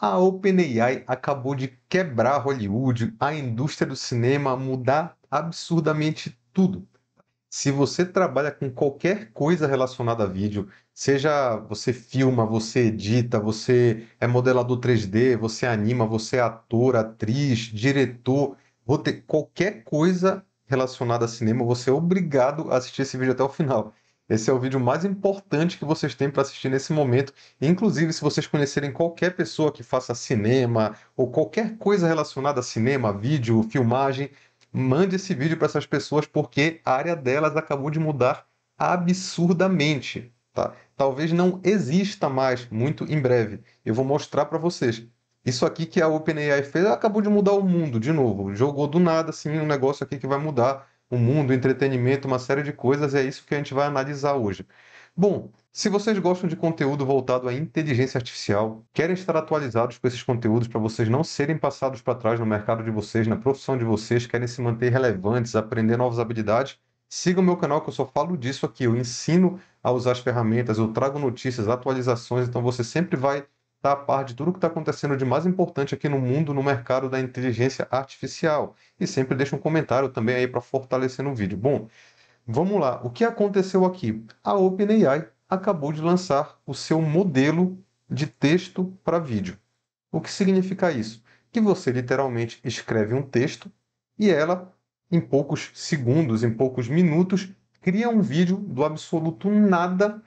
A OpenAI acabou de quebrar Hollywood, a indústria do cinema, mudar absurdamente tudo. Se você trabalha com qualquer coisa relacionada a vídeo, seja você filma, você edita, você é modelador 3D, você anima, você é ator, atriz, diretor, vou ter qualquer coisa relacionada a cinema, você é obrigado a assistir esse vídeo até o final. Esse é o vídeo mais importante que vocês têm para assistir nesse momento. inclusive, se vocês conhecerem qualquer pessoa que faça cinema ou qualquer coisa relacionada a cinema, vídeo, filmagem, mande esse vídeo para essas pessoas porque a área delas acabou de mudar absurdamente. Tá? Talvez não exista mais muito em breve. Eu vou mostrar para vocês. Isso aqui que a OpenAI fez acabou de mudar o mundo de novo. Jogou do nada assim um negócio aqui que vai mudar o mundo, o entretenimento, uma série de coisas, é isso que a gente vai analisar hoje. Bom, se vocês gostam de conteúdo voltado à inteligência artificial, querem estar atualizados com esses conteúdos para vocês não serem passados para trás no mercado de vocês, na profissão de vocês, querem se manter relevantes, aprender novas habilidades, siga o meu canal que eu só falo disso aqui. Eu ensino a usar as ferramentas, eu trago notícias, atualizações, então você sempre vai está a par de tudo o que está acontecendo de mais importante aqui no mundo no mercado da inteligência artificial. E sempre deixa um comentário também aí para fortalecer no vídeo. Bom, vamos lá. O que aconteceu aqui? A OpenAI acabou de lançar o seu modelo de texto para vídeo. O que significa isso? Que você literalmente escreve um texto e ela, em poucos segundos, em poucos minutos, cria um vídeo do absoluto nada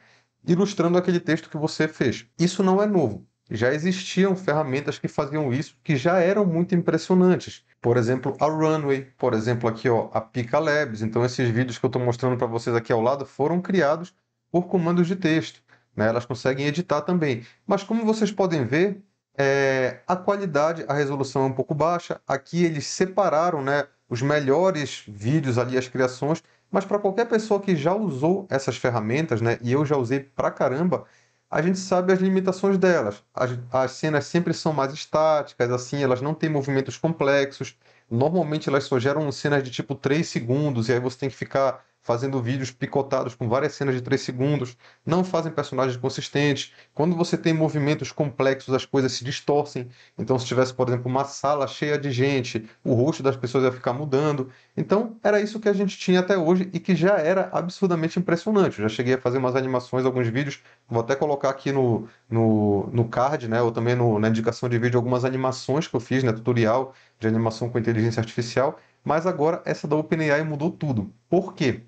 ilustrando aquele texto que você fez. Isso não é novo já existiam ferramentas que faziam isso, que já eram muito impressionantes. Por exemplo, a Runway, por exemplo, aqui ó, a Pica Labs. Então, esses vídeos que eu estou mostrando para vocês aqui ao lado foram criados por comandos de texto. Né? Elas conseguem editar também. Mas como vocês podem ver, é... a qualidade, a resolução é um pouco baixa. Aqui eles separaram né, os melhores vídeos ali, as criações. Mas para qualquer pessoa que já usou essas ferramentas, né, e eu já usei pra caramba, a gente sabe as limitações delas. As, as cenas sempre são mais estáticas, assim, elas não têm movimentos complexos. Normalmente elas só geram cenas de tipo 3 segundos, e aí você tem que ficar fazendo vídeos picotados com várias cenas de 3 segundos, não fazem personagens consistentes. Quando você tem movimentos complexos, as coisas se distorcem. Então, se tivesse, por exemplo, uma sala cheia de gente, o rosto das pessoas ia ficar mudando. Então, era isso que a gente tinha até hoje e que já era absurdamente impressionante. Eu já cheguei a fazer umas animações, alguns vídeos, vou até colocar aqui no, no, no card, né, ou também no, na indicação de vídeo, algumas animações que eu fiz, né, tutorial de animação com inteligência artificial mas agora essa da OpenAI mudou tudo. Por quê?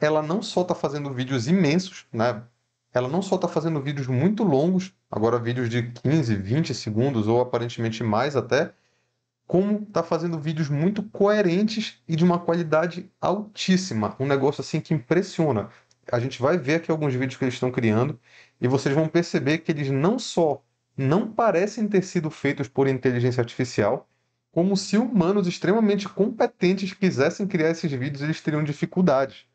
Ela não só está fazendo vídeos imensos, né? Ela não só está fazendo vídeos muito longos, agora vídeos de 15, 20 segundos ou aparentemente mais até, como está fazendo vídeos muito coerentes e de uma qualidade altíssima. Um negócio assim que impressiona. A gente vai ver aqui alguns vídeos que eles estão criando e vocês vão perceber que eles não só não parecem ter sido feitos por inteligência artificial, como se humanos extremamente competentes quisessem criar esses vídeos, eles teriam dificuldades.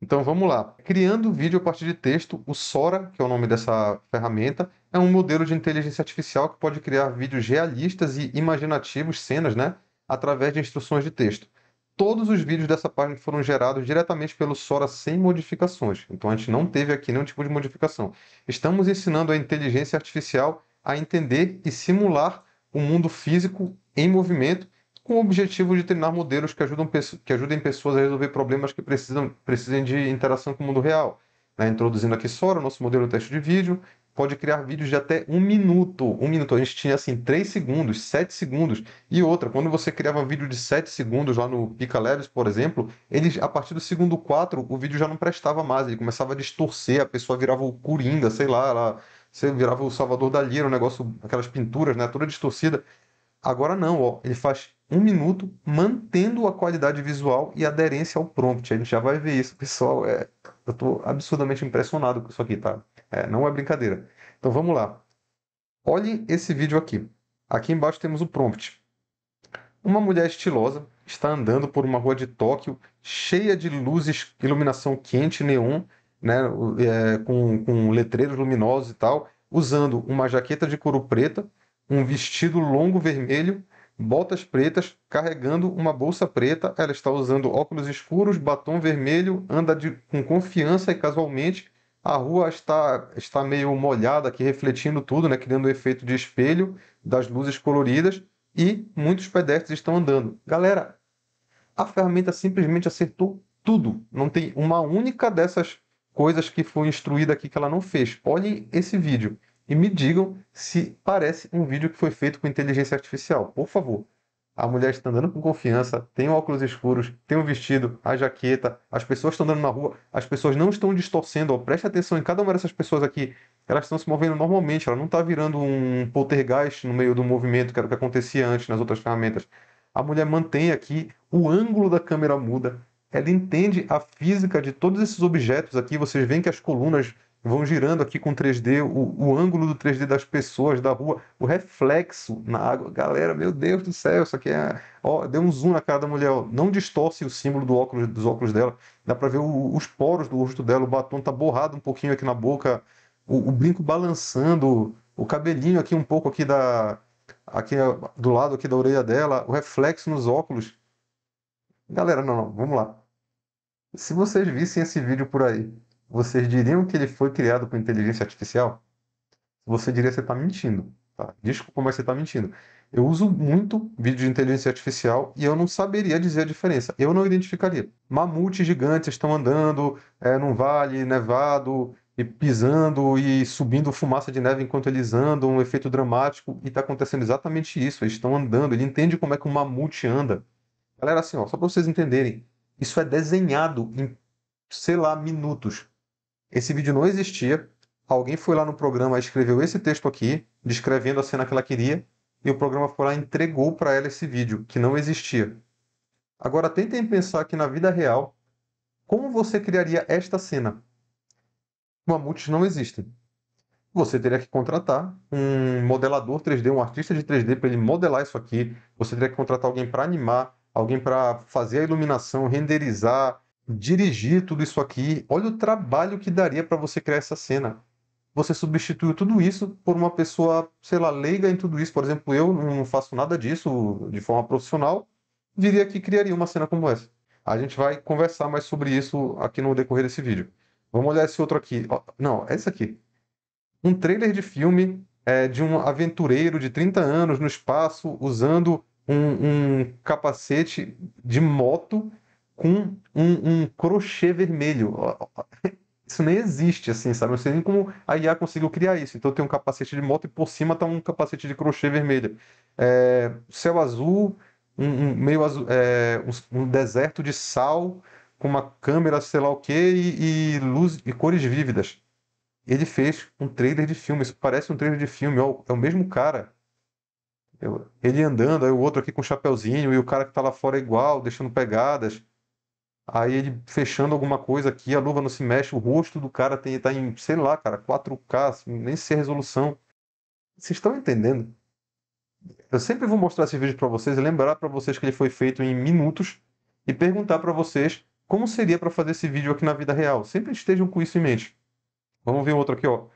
Então vamos lá. Criando vídeo a partir de texto, o Sora, que é o nome dessa ferramenta, é um modelo de inteligência artificial que pode criar vídeos realistas e imaginativos, cenas, né, através de instruções de texto. Todos os vídeos dessa página foram gerados diretamente pelo Sora sem modificações. Então a gente não teve aqui nenhum tipo de modificação. Estamos ensinando a inteligência artificial a entender e simular o mundo físico em movimento com o objetivo de treinar modelos que, ajudam, que ajudem pessoas a resolver problemas que precisam, precisem de interação com o mundo real. Né? Introduzindo aqui Sora, nosso modelo de teste de vídeo, pode criar vídeos de até um minuto. Um minuto, a gente tinha assim três segundos, sete segundos. E outra, quando você criava um vídeo de sete segundos lá no Pica Labs, por exemplo, ele, a partir do segundo quatro o vídeo já não prestava mais, ele começava a distorcer, a pessoa virava o Coringa, sei lá, ela, você virava o Salvador Dalí, era um negócio, aquelas pinturas, né, toda distorcida. Agora não, ó, ele faz um minuto mantendo a qualidade visual e aderência ao prompt. A gente já vai ver isso, pessoal. É, eu estou absurdamente impressionado com isso aqui, tá? É, não é brincadeira. Então vamos lá. Olhem esse vídeo aqui. Aqui embaixo temos o prompt. Uma mulher estilosa está andando por uma rua de Tóquio cheia de luzes, iluminação quente, neon, né, é, com, com letreiros luminosos e tal, usando uma jaqueta de couro preta um vestido longo vermelho, botas pretas, carregando uma bolsa preta. Ela está usando óculos escuros, batom vermelho, anda de, com confiança e casualmente. A rua está, está meio molhada aqui, refletindo tudo, né, criando o um efeito de espelho das luzes coloridas. E muitos pedestres estão andando. Galera, a ferramenta simplesmente acertou tudo. Não tem uma única dessas coisas que foi instruída aqui que ela não fez. Olhem esse vídeo e me digam se parece um vídeo que foi feito com inteligência artificial. Por favor. A mulher está andando com confiança, tem óculos escuros, tem o um vestido, a jaqueta, as pessoas estão andando na rua, as pessoas não estão distorcendo. Ó, preste atenção em cada uma dessas pessoas aqui. Elas estão se movendo normalmente, ela não está virando um poltergeist no meio do movimento, que era o que acontecia antes nas outras ferramentas. A mulher mantém aqui, o ângulo da câmera muda, ela entende a física de todos esses objetos aqui. Vocês veem que as colunas vão girando aqui com 3D, o, o, ângulo do 3D das pessoas, da rua, o reflexo na água. Galera, meu Deus do céu, isso aqui é. Ó, deu um zoom na cara da mulher, ó. não distorce o símbolo do óculos, dos óculos dela. Dá pra ver o, os poros do rosto dela, o batom tá borrado um pouquinho aqui na boca, o, o brinco balançando, o cabelinho aqui um pouco aqui da. Aqui do lado aqui da orelha dela, o reflexo nos óculos. Galera, não, não, vamos lá. Se vocês vissem esse vídeo por aí, vocês diriam que ele foi criado por inteligência artificial? Você diria que você está mentindo. Tá? Desculpa, mas você está mentindo. Eu uso muito vídeo de inteligência artificial e eu não saberia dizer a diferença. Eu não identificaria. Mamutes gigantes estão andando é, num vale nevado e pisando e subindo fumaça de neve enquanto eles andam, um efeito dramático. E está acontecendo exatamente isso. Eles estão andando. Ele entende como é que um mamute anda. Galera, assim, ó, só para vocês entenderem, isso é desenhado em, sei lá, minutos. Esse vídeo não existia. Alguém foi lá no programa e escreveu esse texto aqui, descrevendo a cena que ela queria, e o programa foi lá e entregou para ela esse vídeo, que não existia. Agora tentem pensar que na vida real, como você criaria esta cena? Mamutes não existem. Você teria que contratar um modelador 3D, um artista de 3D para ele modelar isso aqui. Você teria que contratar alguém para animar, alguém para fazer a iluminação, renderizar, dirigir tudo isso aqui. Olha o trabalho que daria para você criar essa cena. Você substituiu tudo isso por uma pessoa, sei lá, leiga em tudo isso. Por exemplo, eu não faço nada disso de forma profissional, diria que criaria uma cena como essa. A gente vai conversar mais sobre isso aqui no decorrer desse vídeo. Vamos olhar esse outro aqui. Não, é esse aqui. Um trailer de filme é, de um aventureiro de 30 anos no espaço usando um, um capacete de moto com um, um crochê vermelho. Isso nem existe, assim, sabe? Eu não sei nem como a IA conseguiu criar isso. Então tem um capacete de moto e por cima tá um capacete de crochê vermelho. É, céu azul, um, um meio azul, é, um, deserto de sal com uma câmera, sei lá o que, e, e luz e cores vívidas. Ele fez um trailer de filme. Isso parece um trailer de filme. Ó, é o mesmo cara. Eu, ele andando, aí o outro aqui com o um chapéuzinho, e o cara que tá lá fora é igual, deixando pegadas. Aí ele fechando alguma coisa aqui, a luva não se mexe, o rosto do cara tem, tá em, sei lá, cara, 4K, assim, nem sei a resolução. Vocês estão entendendo? Eu sempre vou mostrar esse vídeo para vocês e lembrar para vocês que ele foi feito em minutos e perguntar para vocês como seria para fazer esse vídeo aqui na vida real. Sempre estejam com isso em mente. Vamos ver outro aqui, ó.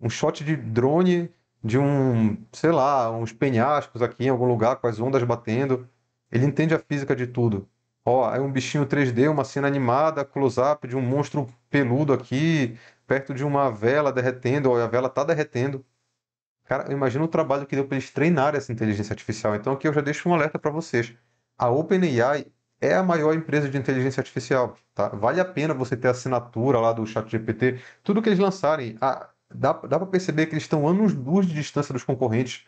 Um shot de drone de um, sei lá, uns penhascos aqui em algum lugar com as ondas batendo. Ele entende a física de tudo. Ó, é um bichinho 3D, uma cena animada, close-up de um monstro peludo aqui, perto de uma vela derretendo, ó, a vela tá derretendo. Cara, imagina o trabalho que deu para eles treinar essa inteligência artificial. Então aqui eu já deixo um alerta para vocês. A OpenAI é a maior empresa de inteligência artificial, tá? Vale a pena você ter a assinatura lá do ChatGPT. Tudo que eles lançarem, ah, dá, dá para perceber que eles estão anos luz de distância dos concorrentes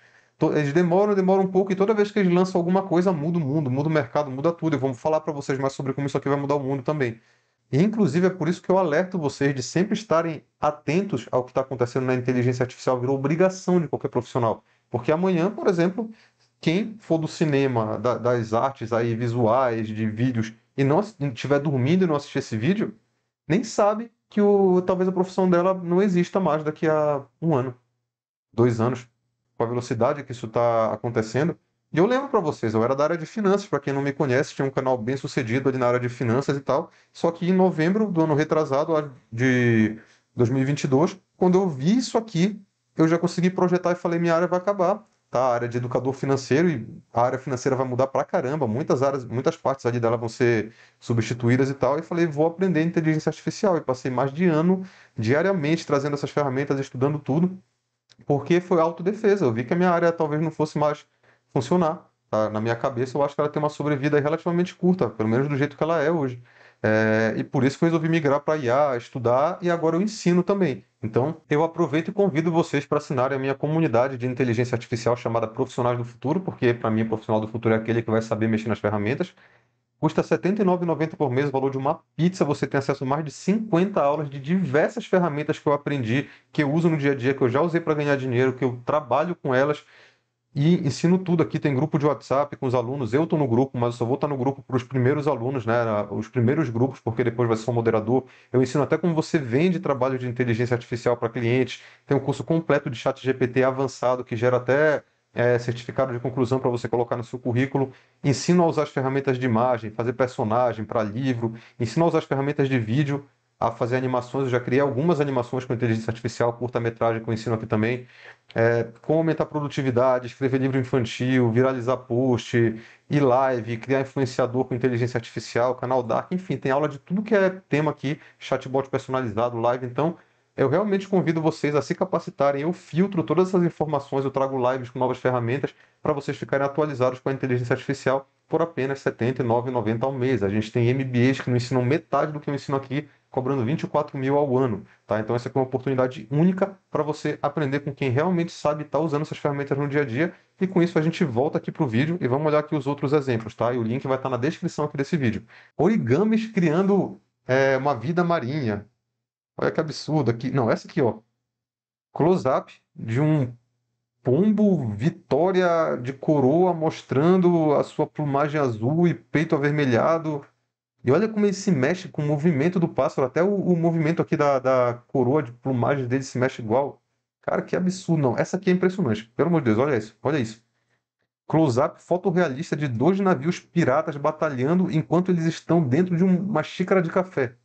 eles demoram, demoram um pouco, e toda vez que eles lançam alguma coisa, muda o mundo, muda o mercado, muda tudo. Eu vou falar para vocês mais sobre como isso aqui vai mudar o mundo também. E, inclusive, é por isso que eu alerto vocês de sempre estarem atentos ao que está acontecendo na inteligência artificial, virou obrigação de qualquer profissional. Porque amanhã, por exemplo, quem for do cinema, da, das artes aí visuais, de vídeos, e não estiver dormindo e não assistir esse vídeo, nem sabe que o, talvez a profissão dela não exista mais daqui a um ano, dois anos com a velocidade que isso está acontecendo. E eu lembro para vocês, eu era da área de finanças, para quem não me conhece, tinha um canal bem sucedido ali na área de finanças e tal. Só que em novembro do ano retrasado, de 2022, quando eu vi isso aqui, eu já consegui projetar e falei: minha área vai acabar. Tá, a área de educador financeiro e a área financeira vai mudar para caramba, muitas áreas, muitas partes ali dela vão ser substituídas e tal. E falei, vou aprender inteligência artificial. E passei mais de ano diariamente trazendo essas ferramentas, estudando tudo porque foi autodefesa. Eu vi que a minha área talvez não fosse mais funcionar. Tá? Na minha cabeça, eu acho que ela tem uma sobrevida relativamente curta, pelo menos do jeito que ela é hoje. É, e por isso que eu resolvi migrar para IA, estudar e agora eu ensino também. Então, eu aproveito e convido vocês para assinarem a minha comunidade de inteligência artificial chamada Profissionais do Futuro, porque para mim, profissional do futuro é aquele que vai saber mexer nas ferramentas. Custa R$ 79,90 por mês, o valor de uma pizza. Você tem acesso a mais de 50 aulas de diversas ferramentas que eu aprendi, que eu uso no dia a dia, que eu já usei para ganhar dinheiro, que eu trabalho com elas e ensino tudo aqui. Tem grupo de WhatsApp com os alunos. Eu estou no grupo, mas eu só vou estar tá no grupo para os primeiros alunos, né? Os primeiros grupos, porque depois vai ser um moderador. Eu ensino até como você vende trabalho de inteligência artificial para clientes. Tem um curso completo de chat GPT avançado que gera até é, certificado de conclusão para você colocar no seu currículo, ensino a usar as ferramentas de imagem, fazer personagem para livro, ensino a usar as ferramentas de vídeo, a fazer animações. Eu já criei algumas animações com inteligência artificial, curta-metragem que eu ensino aqui também. É, como aumentar a produtividade, escrever livro infantil, viralizar post, e live, criar influenciador com inteligência artificial, canal Dark, enfim, tem aula de tudo que é tema aqui, chatbot personalizado, live. Então, eu realmente convido vocês a se capacitarem. Eu filtro todas essas informações, eu trago lives com novas ferramentas para vocês ficarem atualizados com a inteligência artificial por apenas R$ 79,90 ao mês. A gente tem MBAs que não ensinam metade do que eu ensino aqui, cobrando 24 mil ao ano. Tá? Então essa aqui é uma oportunidade única para você aprender com quem realmente sabe estar tá usando essas ferramentas no dia a dia. E com isso a gente volta aqui para o vídeo e vamos olhar aqui os outros exemplos. Tá? E o link vai estar tá na descrição aqui desse vídeo. Origamis criando é, uma vida marinha. Olha que absurdo aqui. Não, essa aqui, ó. Close-up de um pombo vitória de coroa mostrando a sua plumagem azul e peito avermelhado. E olha como ele se mexe com o movimento do pássaro. Até o, o movimento aqui da, da coroa de plumagem dele se mexe igual. Cara, que absurdo. Não, essa aqui é impressionante. Pelo amor de Deus, olha isso. Olha isso. Close-up fotorrealista de dois navios piratas batalhando enquanto eles estão dentro de uma xícara de café.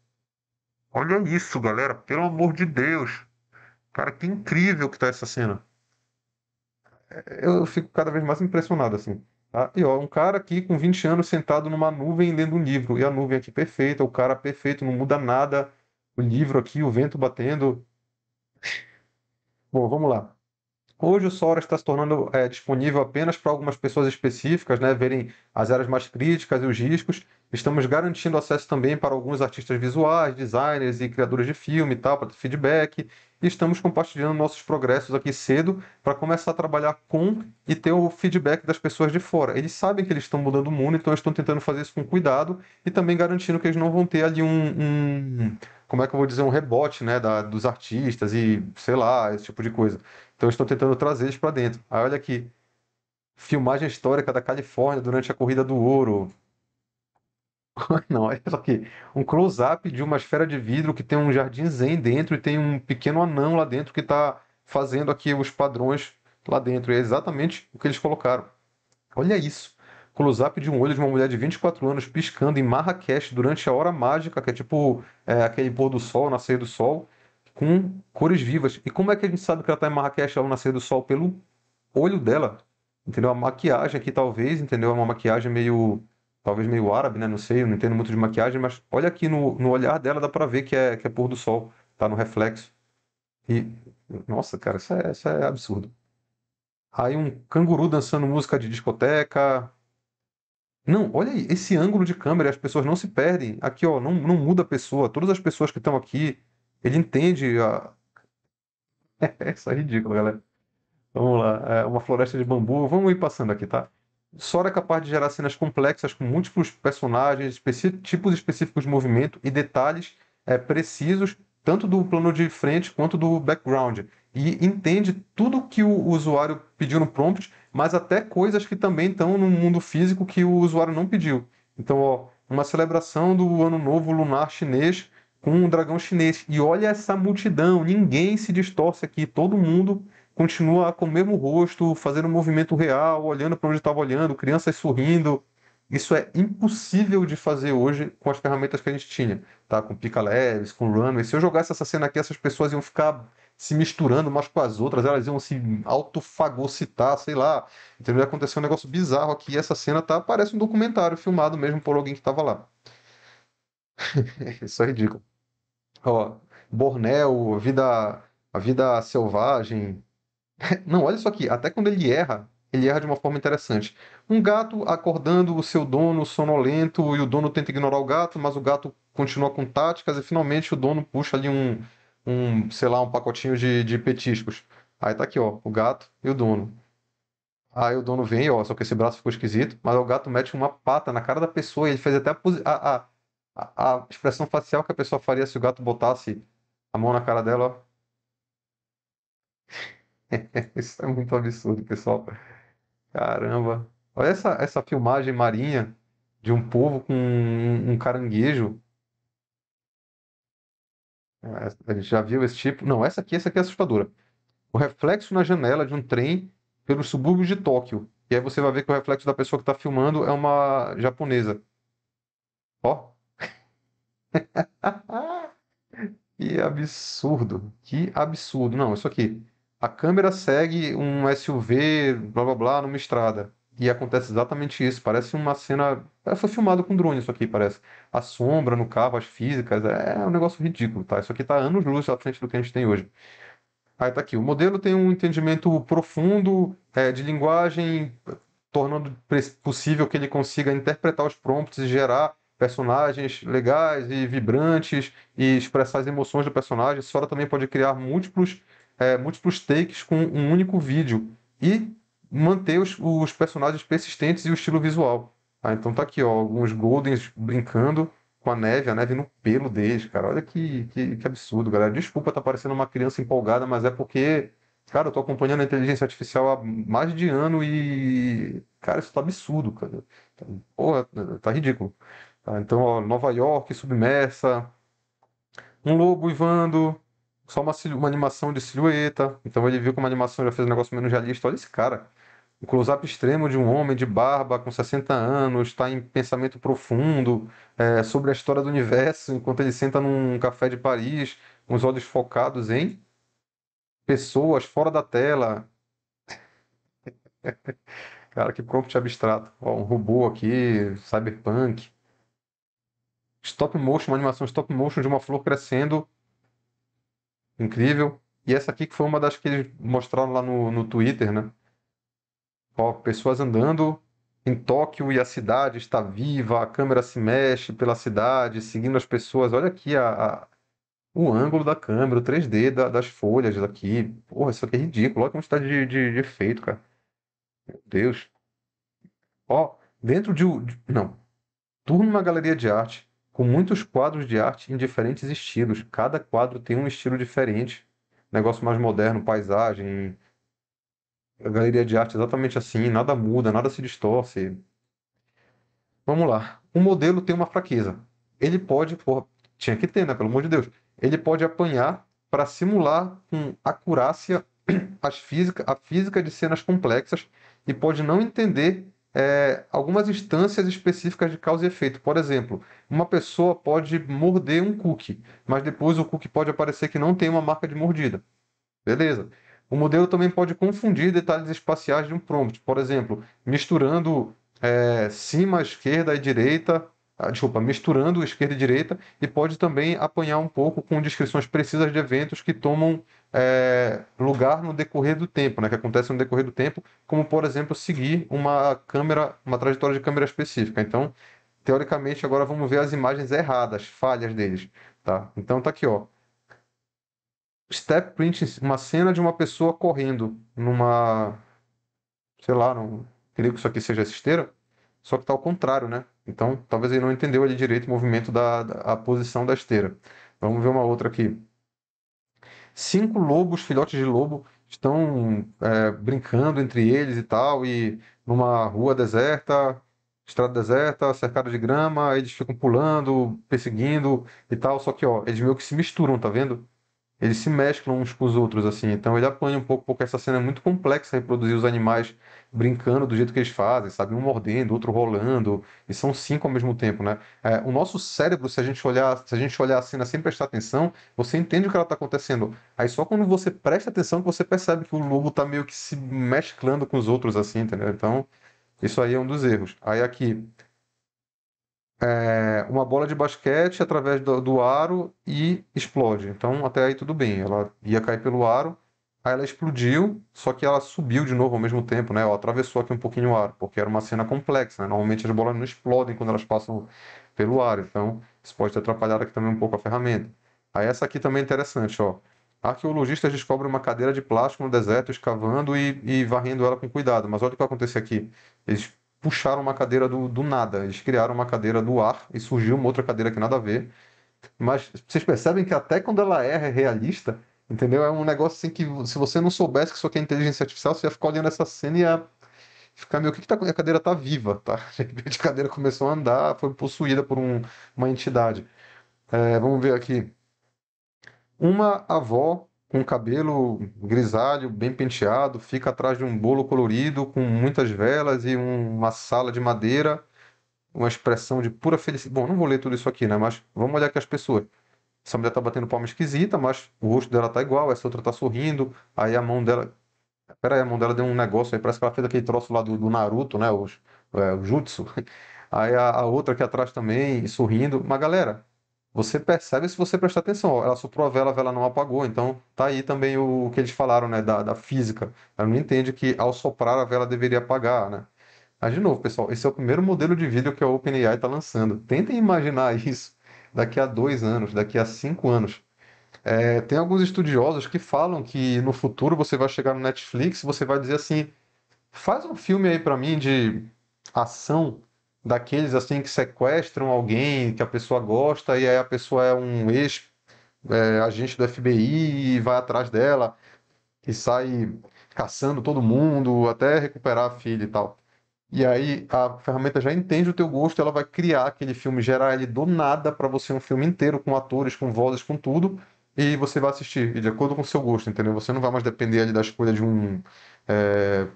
Olha isso, galera, pelo amor de Deus. Cara, que incrível que tá essa cena. É, eu fico cada vez mais impressionado, assim. Tá? E ó, um cara aqui com 20 anos sentado numa nuvem lendo um livro. E a nuvem aqui perfeita, o cara perfeito, não muda nada. O livro aqui, o vento batendo. Bom, vamos lá. Hoje o Sora está se tornando é, disponível apenas para algumas pessoas específicas, né, verem as áreas mais críticas e os riscos. Estamos garantindo acesso também para alguns artistas visuais, designers e criadores de filme e tal, para feedback. E estamos compartilhando nossos progressos aqui cedo para começar a trabalhar com e ter o feedback das pessoas de fora. Eles sabem que eles estão mudando o mundo, então estão tentando fazer isso com cuidado e também garantindo que eles não vão ter ali um, um como é que eu vou dizer, um rebote, né, da, dos artistas e sei lá, esse tipo de coisa. Então estou tentando trazer eles para dentro. Aí olha aqui, filmagem histórica da Califórnia durante a corrida do ouro. Não, é isso aqui. Um close-up de uma esfera de vidro que tem um jardim zen dentro e tem um pequeno anão lá dentro que está fazendo aqui os padrões lá dentro. E é exatamente o que eles colocaram. Olha isso. Close-up de um olho de uma mulher de 24 anos piscando em Marrakech durante a hora mágica, que é tipo é, aquele pôr do sol, nascer do sol com cores vivas. E como é que a gente sabe que ela está em Marrakech ao nascer do sol? Pelo olho dela, entendeu? A maquiagem aqui talvez, entendeu? É uma maquiagem meio, talvez meio árabe, né? Não sei, eu não entendo muito de maquiagem, mas olha aqui no, no olhar dela, dá para ver que é, que é pôr do sol, tá no reflexo. E, nossa, cara, isso é, isso é absurdo. Aí um canguru dançando música de discoteca. Não, olha aí, esse ângulo de câmera, as pessoas não se perdem. Aqui, ó, não, não muda a pessoa. Todas as pessoas que estão aqui, ele entende a. é só ridículo, galera. Vamos lá. É uma floresta de bambu. Vamos ir passando aqui, tá? Sora é capaz de gerar cenas complexas com múltiplos personagens, especi... tipos específicos de movimento e detalhes é, precisos, tanto do plano de frente quanto do background. E entende tudo que o usuário pediu no prompt, mas até coisas que também estão no mundo físico que o usuário não pediu. Então, ó, uma celebração do Ano Novo Lunar Chinês com um dragão chinês. E olha essa multidão, ninguém se distorce aqui, todo mundo continua com o mesmo rosto, fazendo um movimento real, olhando para onde estava olhando, crianças sorrindo. Isso é impossível de fazer hoje com as ferramentas que a gente tinha, tá? Com pica leves, com runway. Se eu jogasse essa cena aqui, essas pessoas iam ficar se misturando umas com as outras, elas iam se autofagocitar, sei lá. Entendeu? Aconteceu um negócio bizarro aqui. Essa cena tá parece um documentário filmado mesmo por alguém que estava lá. Isso é ridículo. Ó, Bornéu, a vida, a vida selvagem. Não, olha isso aqui, até quando ele erra, ele erra de uma forma interessante. Um gato acordando o seu dono sonolento e o dono tenta ignorar o gato, mas o gato continua com táticas e finalmente o dono puxa ali um, um sei lá, um pacotinho de, de petiscos. Aí tá aqui, ó, o gato e o dono. Aí o dono vem, ó, só que esse braço ficou esquisito, mas o gato mete uma pata na cara da pessoa e ele fez até a, a, a, expressão facial que a pessoa faria se o gato botasse a mão na cara dela, ó. Isso é muito absurdo, pessoal. Caramba. Olha essa, essa filmagem marinha de um povo com um, um caranguejo. A é, gente já viu esse tipo. Não, essa aqui, essa aqui é assustadora. O reflexo na janela de um trem pelo subúrbio de Tóquio. E aí você vai ver que o reflexo da pessoa que está filmando é uma japonesa. Ó. que absurdo, que absurdo. Não, isso aqui. A câmera segue um SUV, blá blá blá, numa estrada. E acontece exatamente isso. Parece uma cena. Foi filmado com drone isso aqui, parece. A sombra no carro, as físicas. É um negócio ridículo, tá? Isso aqui tá anos luz à frente do que a gente tem hoje. Aí tá aqui. O modelo tem um entendimento profundo é, de linguagem, tornando possível que ele consiga interpretar os prompts e gerar personagens legais e vibrantes e expressar as emoções do personagem. A senhora também pode criar múltiplos, é, múltiplos takes com um único vídeo e manter os, os personagens persistentes e o estilo visual. Ah, então tá aqui, ó, alguns Goldens brincando com a neve, a neve no pelo deles, cara. Olha que, que, que absurdo, galera. Desculpa tá parecendo uma criança empolgada, mas é porque, cara, eu tô acompanhando a inteligência artificial há mais de ano e, cara, isso tá absurdo, cara. Tá, porra, tá ridículo. Tá? Então, ó, Nova York submersa, um lobo ivando, só uma, uma animação de silhueta. Então ele viu que uma animação já fez um negócio menos realista. Olha esse cara. Um close-up extremo de um homem de barba com 60 anos, está em pensamento profundo é, sobre a história do universo, enquanto ele senta num café de Paris, com os olhos focados em pessoas fora da tela. Cara, que prompt abstrato. Ó, um robô aqui, cyberpunk stop motion, uma animação stop motion de uma flor crescendo. Incrível. E essa aqui que foi uma das que eles mostraram lá no, no Twitter, né? Ó, pessoas andando em Tóquio e a cidade está viva, a câmera se mexe pela cidade, seguindo as pessoas. Olha aqui a, a o ângulo da câmera, o 3D da, das folhas aqui. Porra, isso aqui é ridículo. Olha a quantidade de, de, de efeito, cara. Meu Deus. Ó, dentro de. de não. Turno numa galeria de arte com muitos quadros de arte em diferentes estilos. Cada quadro tem um estilo diferente. Negócio mais moderno, paisagem. A galeria de arte é exatamente assim, nada muda, nada se distorce. Vamos lá. O modelo tem uma fraqueza. Ele pode, porra, tinha que ter, né? Pelo amor de Deus. Ele pode apanhar para simular com acurácia as física, a física de cenas complexas e pode não entender é, algumas instâncias específicas de causa e efeito. Por exemplo, uma pessoa pode morder um cookie, mas depois o cookie pode aparecer que não tem uma marca de mordida. Beleza. O modelo também pode confundir detalhes espaciais de um prompt, por exemplo, misturando é, cima, esquerda e direita, ah, desculpa, misturando esquerda e direita, e pode também apanhar um pouco com descrições precisas de eventos que tomam é, lugar no decorrer do tempo, né, que acontece no decorrer do tempo, como por exemplo seguir uma câmera, uma trajetória de câmera específica. Então, teoricamente, agora vamos ver as imagens erradas, falhas deles, tá? Então tá aqui, ó. Step print, uma cena de uma pessoa correndo numa, sei lá, não creio que isso aqui seja esteira, só que tá ao contrário, né? Então, talvez ele não entendeu ali direito o movimento da, da a posição da esteira. Vamos ver uma outra aqui cinco lobos, filhotes de lobo, estão é, brincando entre eles e tal, e numa rua deserta, estrada deserta, cercada de grama, eles ficam pulando, perseguindo e tal, só que ó, eles meio que se misturam, tá vendo? Eles se mesclam uns com os outros, assim, então ele apanha um pouco, porque essa cena é muito complexa reproduzir os animais brincando do jeito que eles fazem, sabe? Um mordendo, outro rolando, e são cinco ao mesmo tempo, né? É, o nosso cérebro, se a gente olhar, se a gente olhar a cena sem prestar atenção, você entende o que ela está acontecendo. Aí só quando você presta atenção que você percebe que o lobo está meio que se mesclando com os outros, assim, entendeu? Então, isso aí é um dos erros. Aí aqui, é, uma bola de basquete através do, do aro e explode. Então, até aí tudo bem, ela ia cair pelo aro, Aí ela explodiu, só que ela subiu de novo ao mesmo tempo, né? Ela atravessou aqui um pouquinho o ar, porque era uma cena complexa, né? Normalmente as bolas não explodem quando elas passam pelo ar, então isso pode ter atrapalhado aqui também um pouco a ferramenta. Aí essa aqui também é interessante, ó. Arqueologistas descobrem uma cadeira de plástico no deserto, escavando e, e varrendo ela com cuidado. Mas olha o que aconteceu aqui. Eles puxaram uma cadeira do, do nada, eles criaram uma cadeira do ar e surgiu uma outra cadeira que nada a ver. Mas vocês percebem que até quando ela é realista, Entendeu? É um negócio assim que se você não soubesse que isso aqui é inteligência artificial, você ia ficar olhando essa cena e ia ficar meio que, que tá, a cadeira tá viva, tá? a cadeira começou a andar, foi possuída por um, uma entidade. É, vamos ver aqui. Uma avó com cabelo grisalho, bem penteado, fica atrás de um bolo colorido com muitas velas e um, uma sala de madeira, uma expressão de pura felicidade. Bom, não vou ler tudo isso aqui, né? Mas vamos olhar aqui as pessoas. Essa mulher tá batendo palma esquisita, mas o rosto dela tá igual, essa outra tá sorrindo, aí a mão dela. Pera aí, a mão dela deu um negócio aí, parece que ela fez aquele troço lá do, do Naruto, né? Os, é, o Jutsu. Aí a, a, outra aqui atrás também, sorrindo. Mas galera, você percebe se você prestar atenção. Ó, ela soprou a vela, a vela não apagou. Então tá aí também o, o que eles falaram, né? Da, da, física. Ela não entende que ao soprar a vela deveria apagar, né? Mas de novo, pessoal, esse é o primeiro modelo de vídeo que a OpenAI está lançando. Tentem imaginar isso daqui a dois anos, daqui a cinco anos. É, tem alguns estudiosos que falam que no futuro você vai chegar no Netflix, você vai dizer assim, faz um filme aí para mim de ação daqueles assim que sequestram alguém que a pessoa gosta e aí a pessoa é um ex é, agente do FBI e vai atrás dela e sai caçando todo mundo até recuperar a filha e tal. E aí a ferramenta já entende o teu gosto, ela vai criar aquele filme, gerar ele do nada para você um filme inteiro com atores, com vozes, com tudo, e você vai assistir e de acordo com o seu gosto, entendeu? Você não vai mais depender ali da escolha de um é,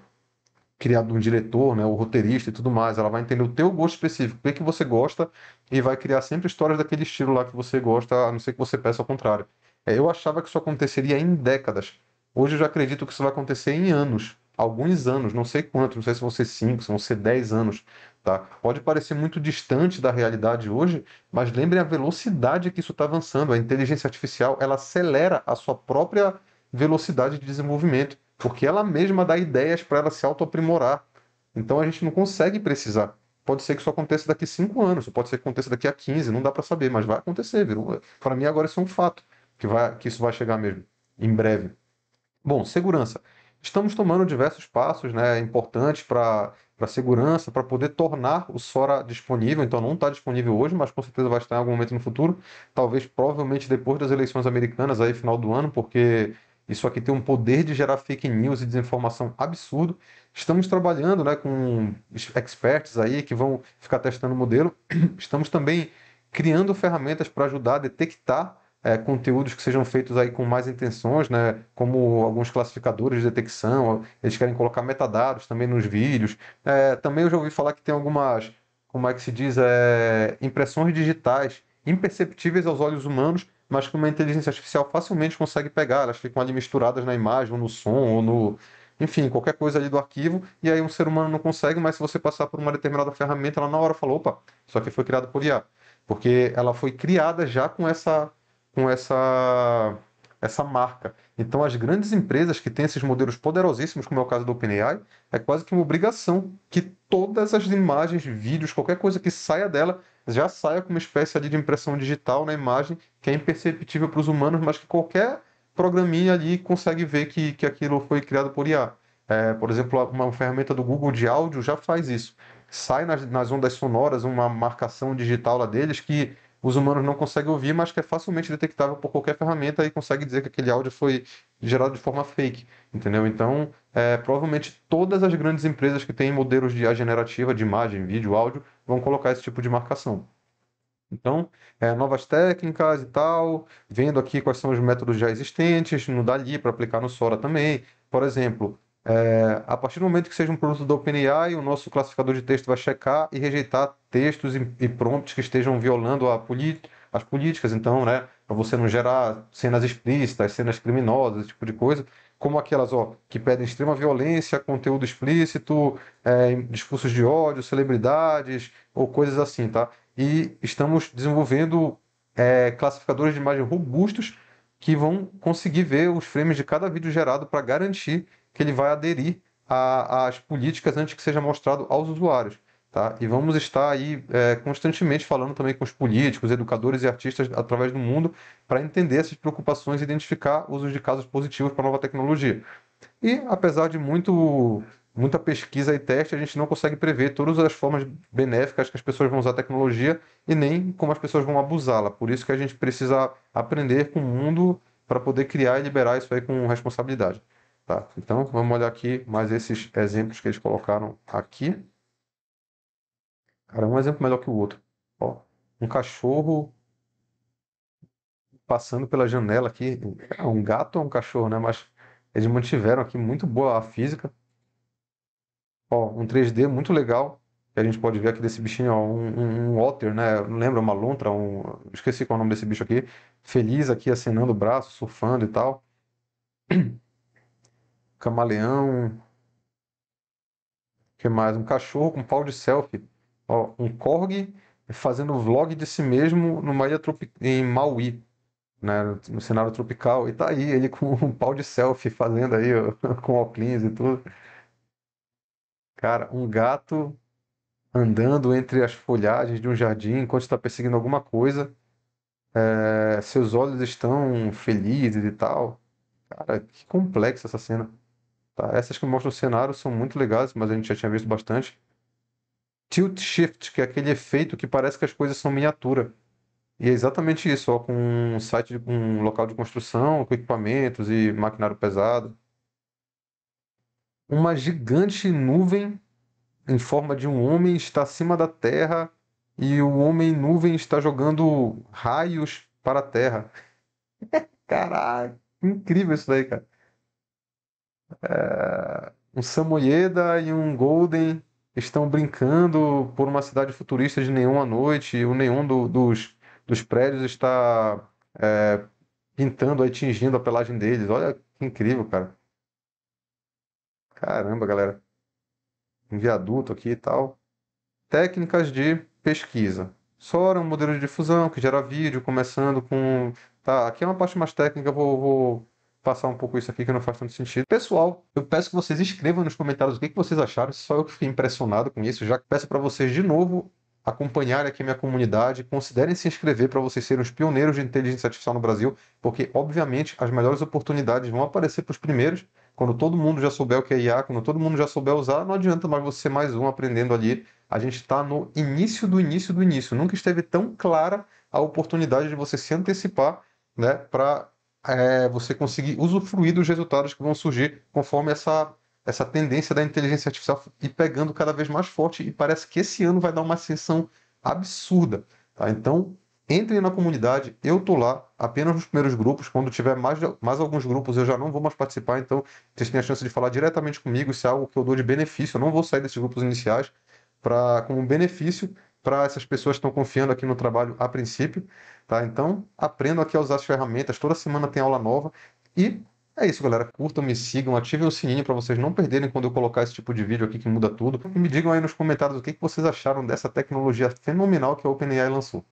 criado de um diretor, né, o roteirista e tudo mais. Ela vai entender o teu gosto específico, o que, é que você gosta e vai criar sempre histórias daquele estilo lá que você gosta, a não ser que você peça ao contrário. É, eu achava que isso aconteceria em décadas. Hoje eu já acredito que isso vai acontecer em anos alguns anos, não sei quanto, não sei se vão ser 5, se vão ser 10 anos, tá? Pode parecer muito distante da realidade hoje, mas lembrem a velocidade que isso está avançando. A inteligência artificial, ela acelera a sua própria velocidade de desenvolvimento, porque ela mesma dá ideias para ela se auto-aprimorar. Então a gente não consegue precisar. Pode ser que isso aconteça daqui 5 anos, pode ser que aconteça daqui a 15, não dá para saber, mas vai acontecer, virou. Para mim agora isso é um fato, que, vai, que isso vai chegar mesmo, em breve. Bom, segurança estamos tomando diversos passos né, importantes para a segurança, para poder tornar o SORA disponível. Então, não está disponível hoje, mas com certeza vai estar em algum momento no futuro. Talvez, provavelmente, depois das eleições americanas, aí final do ano, porque isso aqui tem um poder de gerar fake news e desinformação absurdo. Estamos trabalhando né, com experts aí que vão ficar testando o modelo. Estamos também criando ferramentas para ajudar a detectar é, conteúdos que sejam feitos aí com mais intenções, né? como alguns classificadores de detecção, eles querem colocar metadados também nos vídeos. É, também eu já ouvi falar que tem algumas, como é que se diz, é, impressões digitais imperceptíveis aos olhos humanos, mas que uma inteligência artificial facilmente consegue pegar, elas ficam ali misturadas na imagem, ou no som, ou no, enfim, qualquer coisa ali do arquivo, e aí um ser humano não consegue, mas se você passar por uma determinada ferramenta, ela na hora falou, opa, isso aqui foi criado por IA, porque ela foi criada já com essa com essa, essa marca. Então, as grandes empresas que têm esses modelos poderosíssimos, como é o caso do OpenAI, é quase que uma obrigação que todas as imagens, vídeos, qualquer coisa que saia dela, já saia com uma espécie de impressão digital na imagem, que é imperceptível para os humanos, mas que qualquer programinha ali consegue ver que, que aquilo foi criado por IA. É, por exemplo, uma ferramenta do Google de áudio já faz isso. Sai nas, nas ondas sonoras uma marcação digital lá deles que os humanos não conseguem ouvir, mas que é facilmente detectável por qualquer ferramenta e consegue dizer que aquele áudio foi gerado de forma fake, entendeu? Então, é, provavelmente todas as grandes empresas que têm modelos de IA generativa, de imagem, vídeo, áudio, vão colocar esse tipo de marcação. Então, é, novas técnicas e tal, vendo aqui quais são os métodos já existentes no Dali para aplicar no Sora também. Por exemplo, é, a partir do momento que seja um produto da OpenAI, o nosso classificador de texto vai checar e rejeitar textos e, e prompts que estejam violando a as políticas. Então, né, para você não gerar cenas explícitas, cenas criminosas, esse tipo de coisa, como aquelas ó, que pedem extrema violência, conteúdo explícito, é, discursos de ódio, celebridades ou coisas assim, tá? E estamos desenvolvendo é, classificadores de imagem robustos que vão conseguir ver os frames de cada vídeo gerado para garantir que ele vai aderir às políticas antes que seja mostrado aos usuários. Tá? E vamos estar aí é, constantemente falando também com os políticos, educadores e artistas através do mundo para entender essas preocupações e identificar usos de casos positivos para a nova tecnologia. E apesar de muito, muita pesquisa e teste, a gente não consegue prever todas as formas benéficas que as pessoas vão usar a tecnologia e nem como as pessoas vão abusá-la. Por isso que a gente precisa aprender com o mundo para poder criar e liberar isso aí com responsabilidade. Tá? Então, vamos olhar aqui mais esses exemplos que eles colocaram aqui. Cara, um exemplo melhor que o outro. Ó, um cachorro passando pela janela aqui. É um gato ou um cachorro, né? Mas eles mantiveram aqui muito boa a física. Ó, um 3D muito legal. Que a gente pode ver aqui desse bichinho, ó, um, um, um otter, né? Não lembro, uma lontra, um... Esqueci qual é o nome desse bicho aqui. Feliz aqui, acenando o braço, surfando e tal. camaleão. que mais? Um cachorro com pau de selfie. Ó, um corgi fazendo vlog de si mesmo numa ilha em Maui, né, no cenário tropical. E tá aí ele com um pau de selfie fazendo aí ó, com óculos e tudo. Cara, um gato andando entre as folhagens de um jardim enquanto está perseguindo alguma coisa. É, seus olhos estão felizes e tal. Cara, que complexa essa cena. Tá? Essas que mostram o cenário são muito legais, mas a gente já tinha visto bastante. Tilt Shift, que é aquele efeito que parece que as coisas são miniatura. E é exatamente isso, ó, com um site, com um local de construção, com equipamentos e maquinário pesado. Uma gigante nuvem em forma de um homem está acima da terra e o homem nuvem está jogando raios para a terra. Caraca, incrível isso daí, cara. É, um Samoyeda e um Golden estão brincando por uma cidade futurista de neon à noite, e o do, dos, dos prédios está é, pintando, aí, tingindo a pelagem deles. Olha que incrível, cara. Caramba, galera. Um viaduto aqui e tal. Técnicas de pesquisa. Sora, um modelo de difusão que gera vídeo, começando com. Tá, aqui é uma parte mais técnica, vou, vou passar um pouco isso aqui que não faz tanto sentido. Pessoal, eu peço que vocês escrevam nos comentários o que, vocês acharam, só eu que fiquei impressionado com isso, já peço para vocês de novo acompanharem aqui minha comunidade, considerem se inscrever para vocês serem os pioneiros de inteligência artificial no Brasil, porque obviamente as melhores oportunidades vão aparecer para os primeiros. Quando todo mundo já souber o que é IA, quando todo mundo já souber usar, não adianta mais você ser mais um aprendendo ali. A gente está no início do início do início. Nunca esteve tão clara a oportunidade de você se antecipar né, para é, você conseguir usufruir dos resultados que vão surgir conforme essa, essa tendência da inteligência artificial e pegando cada vez mais forte. E parece que esse ano vai dar uma ascensão absurda. Tá? Então, entrem na comunidade, eu tô lá, apenas nos primeiros grupos, quando tiver mais, mais alguns grupos eu já não vou mais participar, então vocês têm a chance de falar diretamente comigo, isso é algo que eu dou de benefício, eu não vou sair desses grupos iniciais, pra, como benefício, para essas pessoas que estão confiando aqui no trabalho a princípio. Tá? Então, aprendam aqui a usar as ferramentas. Toda semana tem aula nova. E é isso, galera. Curtam, me sigam, ativem o sininho para vocês não perderem quando eu colocar esse tipo de vídeo aqui que muda tudo. E me digam aí nos comentários o que vocês acharam dessa tecnologia fenomenal que a OpenAI lançou.